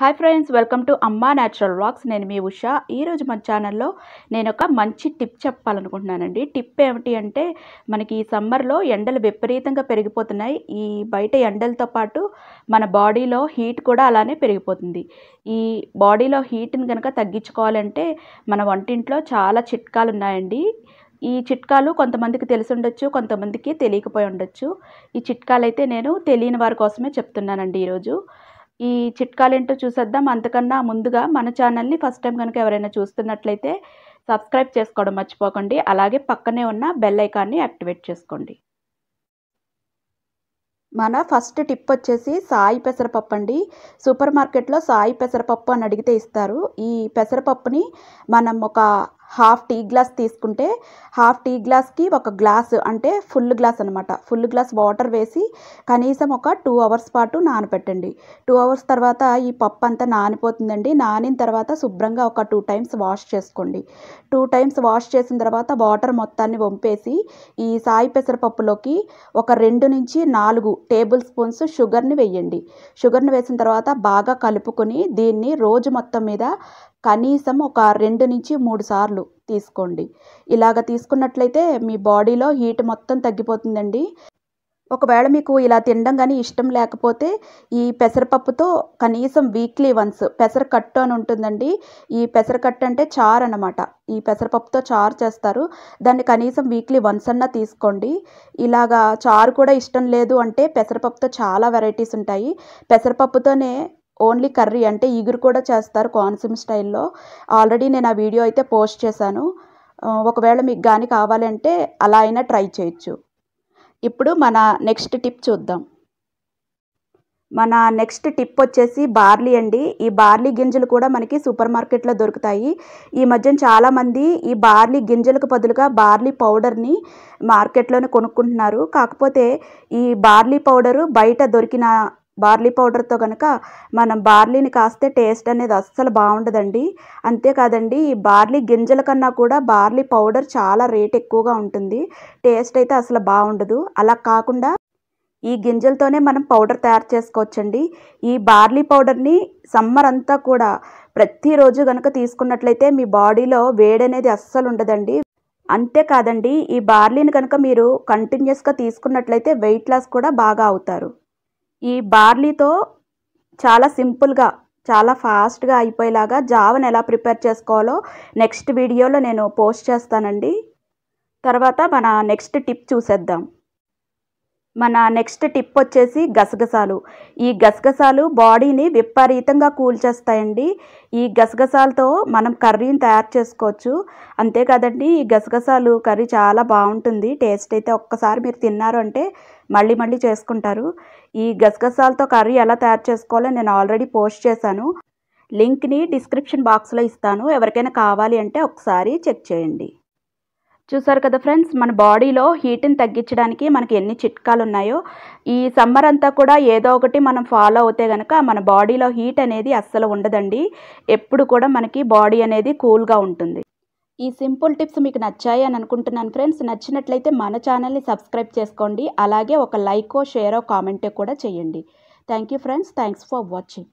hi friends welcome to Amma natural wax నేను మీ ఉషా ఈరోజు మన ఛానల్లో నేను ఒక మంచి టిప్ చెప్పాలనుకుంటున్నానండి టిప్ ఏమిటి అంటే మనకి ఈ సమ్మర్లో ఎండలు విపరీతంగా పెరిగిపోతున్నాయి ఈ బయట ఎండలతో పాటు మన బాడీలో హీట్ కూడా అలానే పెరిగిపోతుంది ఈ బాడీలో హీట్ని కనుక తగ్గించుకోవాలంటే మన వంటింట్లో చాలా చిట్కాలు ఉన్నాయండి ఈ చిట్కాలు కొంతమందికి తెలిసి ఉండొచ్చు కొంతమందికి తెలియకపోయి ఉండొచ్చు ఈ చిట్కాలు అయితే నేను తెలియని వారి కోసమే చెప్తున్నానండి ఈరోజు ఈ చిట్కాలేంటో చూసేద్దాం అంతకన్నా ముందుగా మన ఛానల్ని ఫస్ట్ టైం కనుక ఎవరైనా చూస్తున్నట్లయితే సబ్స్క్రైబ్ చేసుకోవడం మర్చిపోకండి అలాగే పక్కనే ఉన్న బెల్ ఐకాన్ని యాక్టివేట్ చేసుకోండి మన ఫస్ట్ టిప్ వచ్చేసి సాయి పెసరపప్పు అండి సూపర్ మార్కెట్లో సాయి పెసరపప్పు అని అడిగితే ఇస్తారు ఈ పెసరపప్పుని మనం ఒక హాఫ్ టీ గ్లాస్ తీసుకుంటే హాఫ్ టీ గ్లాస్కి ఒక గ్లాస్ అంటే ఫుల్ గ్లాస్ అనమాట ఫుల్ గ్లాస్ వాటర్ వేసి కనీసం ఒక టూ అవర్స్ పాటు నానపెట్టండి టూ అవర్స్ తర్వాత ఈ పప్పు అంతా నానిపోతుందండి నానిన తర్వాత శుభ్రంగా ఒక టూ టైమ్స్ వాష్ చేసుకోండి టూ టైమ్స్ వాష్ చేసిన తర్వాత వాటర్ మొత్తాన్ని వంపేసి ఈ సాయి పెసరపప్పులోకి ఒక రెండు నుంచి నాలుగు టేబుల్ స్పూన్స్ షుగర్ని వేయండి షుగర్ని వేసిన తర్వాత బాగా కలుపుకొని దీన్ని రోజు మొత్తం మీద కనీసం ఒక రెండు నుంచి మూడు సార్లు తీసుకోండి ఇలాగ తీసుకున్నట్లయితే మీ బాడీలో హీట్ మొత్తం తగ్గిపోతుందండి ఒకవేళ మీకు ఇలా తినడం కానీ ఇష్టం లేకపోతే ఈ పెసరపప్పుతో కనీసం వీక్లీ వన్స్ పెసరకట్టు అని ఉంటుందండి ఈ పెసరకట్టు అంటే చారు అనమాట ఈ పెసరపప్పుతో చారు చేస్తారు దాన్ని కనీసం వీక్లీ వన్స్ అన్నా తీసుకోండి ఇలాగా చారు కూడా ఇష్టం లేదు అంటే పెసరపప్పుతో చాలా వెరైటీస్ ఉంటాయి పెసరపప్పుతోనే ఓన్లీ కర్రీ అంటే ఇగురు కూడా చేస్తారు కోనసీమ స్టైల్లో ఆల్రెడీ నేను ఆ వీడియో అయితే పోస్ట్ చేశాను ఒకవేళ మీకు కానీ కావాలంటే అలా అయినా ట్రై చేయొచ్చు ఇప్పుడు మన నెక్స్ట్ టిప్ చూద్దాం మన నెక్స్ట్ టిప్ వచ్చేసి బార్లీ అండి ఈ బార్లీ గింజలు కూడా మనకి సూపర్ మార్కెట్లో దొరుకుతాయి ఈ మధ్యన చాలామంది ఈ బార్లీ గింజలకు బదులుగా బార్లీ పౌడర్ని మార్కెట్లోనే కొనుక్కుంటున్నారు కాకపోతే ఈ బార్లీ పౌడరు బయట దొరికిన బార్లీ పౌడర్తో కనుక మనం బార్లీని కాస్తే టేస్ట్ అనేది అస్సలు బాగుండదండి అంతేకాదండి ఈ బార్లీ గింజల కన్నా కూడా బార్లీ పౌడర్ చాలా రేట్ ఎక్కువగా ఉంటుంది టేస్ట్ అయితే అసలు బాగుండదు అలా కాకుండా ఈ గింజలతోనే మనం పౌడర్ తయారు చేసుకోవచ్చండి ఈ బార్లీ పౌడర్ని సమ్మర్ అంతా కూడా ప్రతిరోజు కనుక తీసుకున్నట్లయితే మీ బాడీలో వేడి అనేది అస్సలు ఉండదండి అంతేకాదండి ఈ బార్లీని కనుక మీరు కంటిన్యూస్గా తీసుకున్నట్లయితే వెయిట్ లాస్ కూడా బాగా అవుతారు ఈ బార్లీతో చాలా సింపుల్గా చాలా ఫాస్ట్గా అయిపోయేలాగా జావను ఎలా ప్రిపేర్ చేసుకోవాలో నెక్స్ట్ వీడియోలో నేను పోస్ట్ చేస్తానండి తర్వాత మన నెక్స్ట్ టిప్ చూసేద్దాం మన నెక్స్ట్ టిప్ వచ్చేసి గసగసాలు ఈ గసగసాలు బాడీని విపరీతంగా కూల్చేస్తాయండి ఈ గసగసాలతో మనం కర్రీని తయారు చేసుకోవచ్చు అంతేకాదండి ఈ గసగసాలు కర్రీ చాలా బాగుంటుంది టేస్ట్ అయితే ఒక్కసారి మీరు తిన్నారు అంటే మళ్ళీ మళ్ళీ చేసుకుంటారు ఈ గసగసాలతో కర్రీ ఎలా తయారు చేసుకోవాలో నేను ఆల్రెడీ పోస్ట్ చేశాను లింక్ని డిస్క్రిప్షన్ బాక్స్లో ఇస్తాను ఎవరికైనా కావాలి అంటే ఒకసారి చెక్ చేయండి చూసారు కదా ఫ్రెండ్స్ మన బాడీలో హీట్ని తగ్గించడానికి మనకి ఎన్ని చిట్కాలు ఉన్నాయో ఈ సమ్మర్ అంతా కూడా ఏదో ఒకటి మనం ఫాలో అవుతే కనుక మన బాడీలో హీట్ అనేది అస్సలు ఉండదండి ఎప్పుడు కూడా మనకి బాడీ అనేది కూల్గా ఉంటుంది ఈ సింపుల్ టిప్స్ మీకు నచ్చాయి అని అనుకుంటున్నాను ఫ్రెండ్స్ నచ్చినట్లయితే మన ఛానల్ని సబ్స్క్రైబ్ చేసుకోండి అలాగే ఒక లైకో షేరో కామెంటో కూడా చేయండి thank you friends thanks for watching